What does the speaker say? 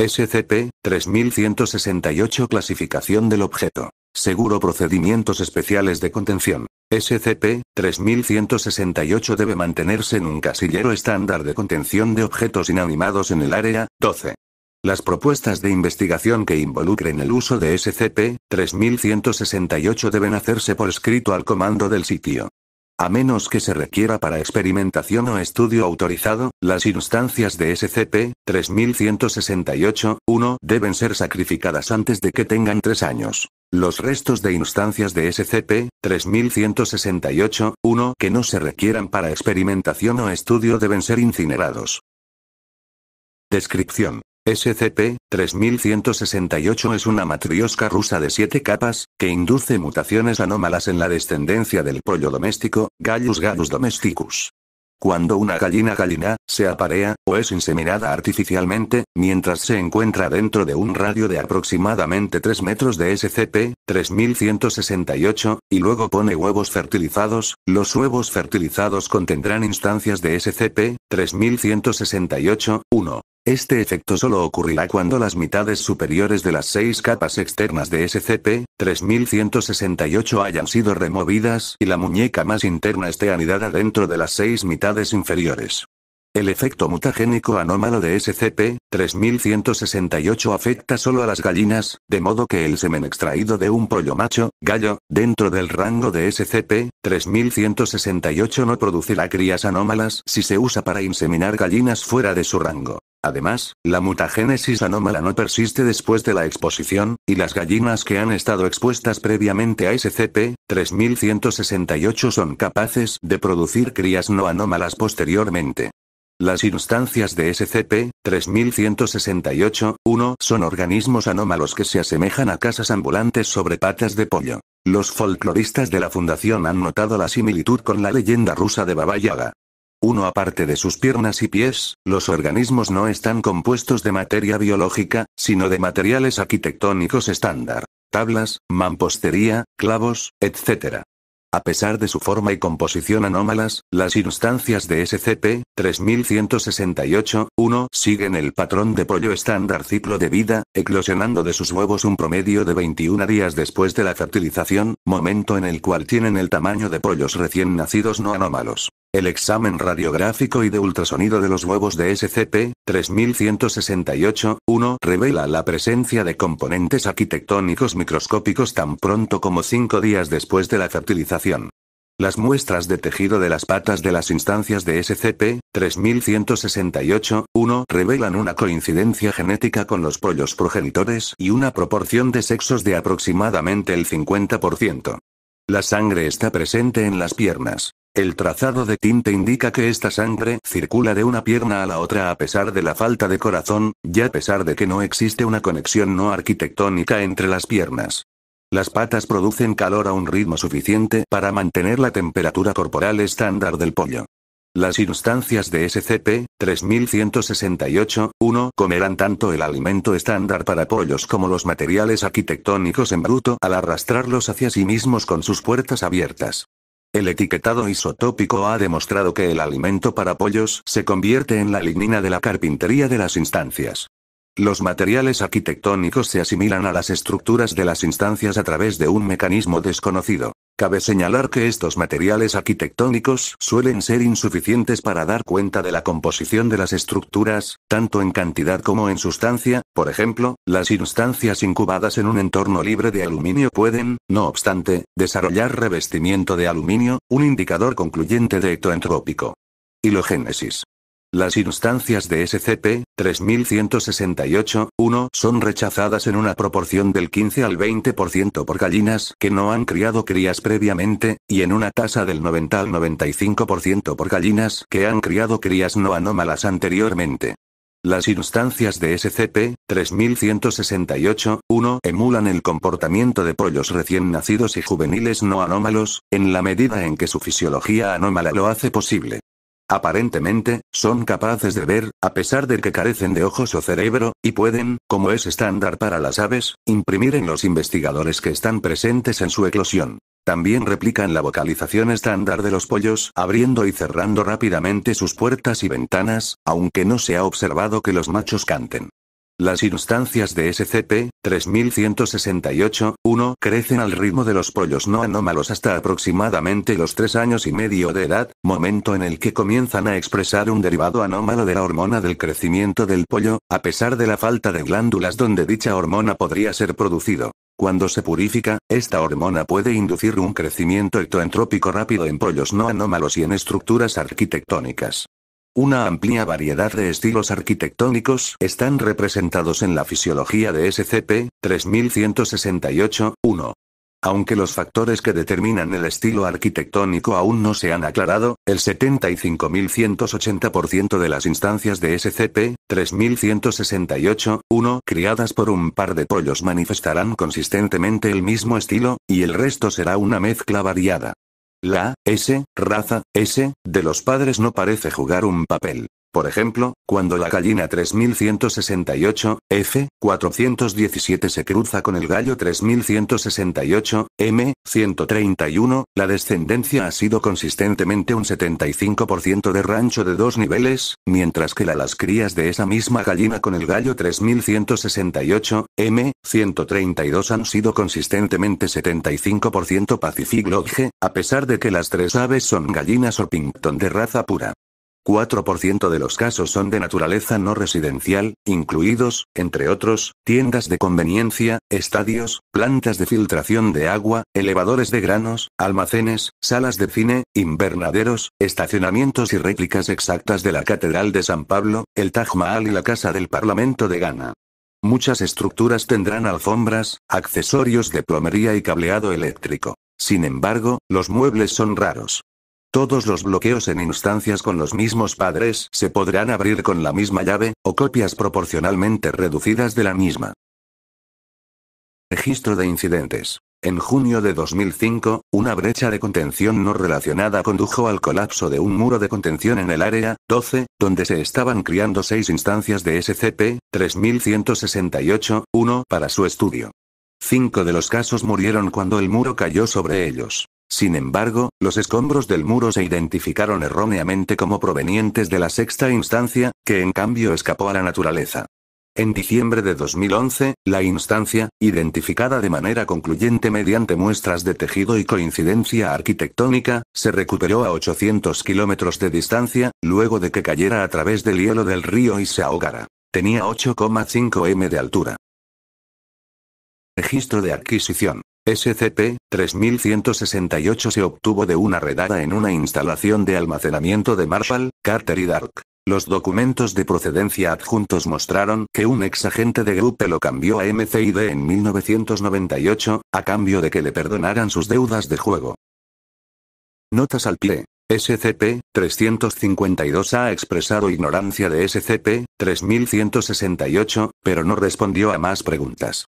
SCP-3168 Clasificación del objeto. Seguro procedimientos especiales de contención. SCP-3168 debe mantenerse en un casillero estándar de contención de objetos inanimados en el área 12. Las propuestas de investigación que involucren el uso de SCP-3168 deben hacerse por escrito al comando del sitio. A menos que se requiera para experimentación o estudio autorizado, las instancias de SCP-3168-1 deben ser sacrificadas antes de que tengan tres años. Los restos de instancias de SCP-3168-1 que no se requieran para experimentación o estudio deben ser incinerados. Descripción. SCP-3168 es una matriosca rusa de siete capas, que induce mutaciones anómalas en la descendencia del pollo doméstico, Gallus gallus domesticus. Cuando una gallina gallina, se aparea, o es inseminada artificialmente, mientras se encuentra dentro de un radio de aproximadamente 3 metros de SCP-3168, y luego pone huevos fertilizados, los huevos fertilizados contendrán instancias de SCP-3168-1. Este efecto solo ocurrirá cuando las mitades superiores de las seis capas externas de SCP-3168 hayan sido removidas y la muñeca más interna esté anidada dentro de las seis mitades inferiores. El efecto mutagénico anómalo de SCP-3168 afecta solo a las gallinas, de modo que el semen extraído de un pollo macho, gallo, dentro del rango de SCP-3168 no producirá crías anómalas si se usa para inseminar gallinas fuera de su rango. Además, la mutagénesis anómala no persiste después de la exposición, y las gallinas que han estado expuestas previamente a SCP-3168 son capaces de producir crías no anómalas posteriormente. Las instancias de SCP-3168-1 son organismos anómalos que se asemejan a casas ambulantes sobre patas de pollo. Los folcloristas de la Fundación han notado la similitud con la leyenda rusa de Baba Yaga. Uno aparte de sus piernas y pies, los organismos no están compuestos de materia biológica, sino de materiales arquitectónicos estándar. Tablas, mampostería, clavos, etc. A pesar de su forma y composición anómalas, las instancias de SCP-3168-1 siguen el patrón de pollo estándar ciclo de vida, eclosionando de sus huevos un promedio de 21 días después de la fertilización, momento en el cual tienen el tamaño de pollos recién nacidos no anómalos. El examen radiográfico y de ultrasonido de los huevos de SCP-3168-1 revela la presencia de componentes arquitectónicos microscópicos tan pronto como cinco días después de la fertilización. Las muestras de tejido de las patas de las instancias de SCP-3168-1 revelan una coincidencia genética con los pollos progenitores y una proporción de sexos de aproximadamente el 50%. La sangre está presente en las piernas. El trazado de tinte indica que esta sangre circula de una pierna a la otra a pesar de la falta de corazón, ya a pesar de que no existe una conexión no arquitectónica entre las piernas. Las patas producen calor a un ritmo suficiente para mantener la temperatura corporal estándar del pollo. Las instancias de SCP-3168-1 comerán tanto el alimento estándar para pollos como los materiales arquitectónicos en bruto al arrastrarlos hacia sí mismos con sus puertas abiertas. El etiquetado isotópico ha demostrado que el alimento para pollos se convierte en la lignina de la carpintería de las instancias. Los materiales arquitectónicos se asimilan a las estructuras de las instancias a través de un mecanismo desconocido. Cabe señalar que estos materiales arquitectónicos suelen ser insuficientes para dar cuenta de la composición de las estructuras, tanto en cantidad como en sustancia, por ejemplo, las instancias incubadas en un entorno libre de aluminio pueden, no obstante, desarrollar revestimiento de aluminio, un indicador concluyente de etoentrópico. Hilogénesis. Las instancias de SCP-3168-1 son rechazadas en una proporción del 15 al 20% por gallinas que no han criado crías previamente, y en una tasa del 90 al 95% por gallinas que han criado crías no anómalas anteriormente. Las instancias de SCP-3168-1 emulan el comportamiento de pollos recién nacidos y juveniles no anómalos, en la medida en que su fisiología anómala lo hace posible. Aparentemente, son capaces de ver, a pesar de que carecen de ojos o cerebro, y pueden, como es estándar para las aves, imprimir en los investigadores que están presentes en su eclosión. También replican la vocalización estándar de los pollos, abriendo y cerrando rápidamente sus puertas y ventanas, aunque no se ha observado que los machos canten. Las instancias de SCP-3168-1 crecen al ritmo de los pollos no anómalos hasta aproximadamente los tres años y medio de edad, momento en el que comienzan a expresar un derivado anómalo de la hormona del crecimiento del pollo, a pesar de la falta de glándulas donde dicha hormona podría ser producido. Cuando se purifica, esta hormona puede inducir un crecimiento ectoentrópico rápido en pollos no anómalos y en estructuras arquitectónicas. Una amplia variedad de estilos arquitectónicos están representados en la fisiología de SCP-3168-1. Aunque los factores que determinan el estilo arquitectónico aún no se han aclarado, el 75.180% de las instancias de SCP-3168-1 criadas por un par de pollos manifestarán consistentemente el mismo estilo, y el resto será una mezcla variada. La, S, raza, S, de los padres no parece jugar un papel. Por ejemplo, cuando la gallina 3168, F, 417 se cruza con el gallo 3168, M, 131, la descendencia ha sido consistentemente un 75% de rancho de dos niveles, mientras que la las crías de esa misma gallina con el gallo 3168, M, 132 han sido consistentemente 75% Pacific Lodge, a pesar de que las tres aves son gallinas o Orpington de raza pura. 4% de los casos son de naturaleza no residencial, incluidos, entre otros, tiendas de conveniencia, estadios, plantas de filtración de agua, elevadores de granos, almacenes, salas de cine, invernaderos, estacionamientos y réplicas exactas de la Catedral de San Pablo, el Taj Mahal y la Casa del Parlamento de Ghana. Muchas estructuras tendrán alfombras, accesorios de plomería y cableado eléctrico. Sin embargo, los muebles son raros. Todos los bloqueos en instancias con los mismos padres se podrán abrir con la misma llave, o copias proporcionalmente reducidas de la misma. Registro de incidentes. En junio de 2005, una brecha de contención no relacionada condujo al colapso de un muro de contención en el área 12, donde se estaban criando seis instancias de SCP-3168-1 para su estudio. Cinco de los casos murieron cuando el muro cayó sobre ellos. Sin embargo, los escombros del muro se identificaron erróneamente como provenientes de la sexta instancia, que en cambio escapó a la naturaleza. En diciembre de 2011, la instancia, identificada de manera concluyente mediante muestras de tejido y coincidencia arquitectónica, se recuperó a 800 kilómetros de distancia, luego de que cayera a través del hielo del río y se ahogara. Tenía 8,5 m de altura. Registro de adquisición. SCP, 3168 se obtuvo de una redada en una instalación de almacenamiento de Marshall, Carter y Dark. Los documentos de procedencia adjuntos mostraron que un ex agente de grupo lo cambió a MCID en 1998, a cambio de que le perdonaran sus deudas de juego. Notas al pie. SCP-352 ha expresado ignorancia de SCP-3168, pero no respondió a más preguntas.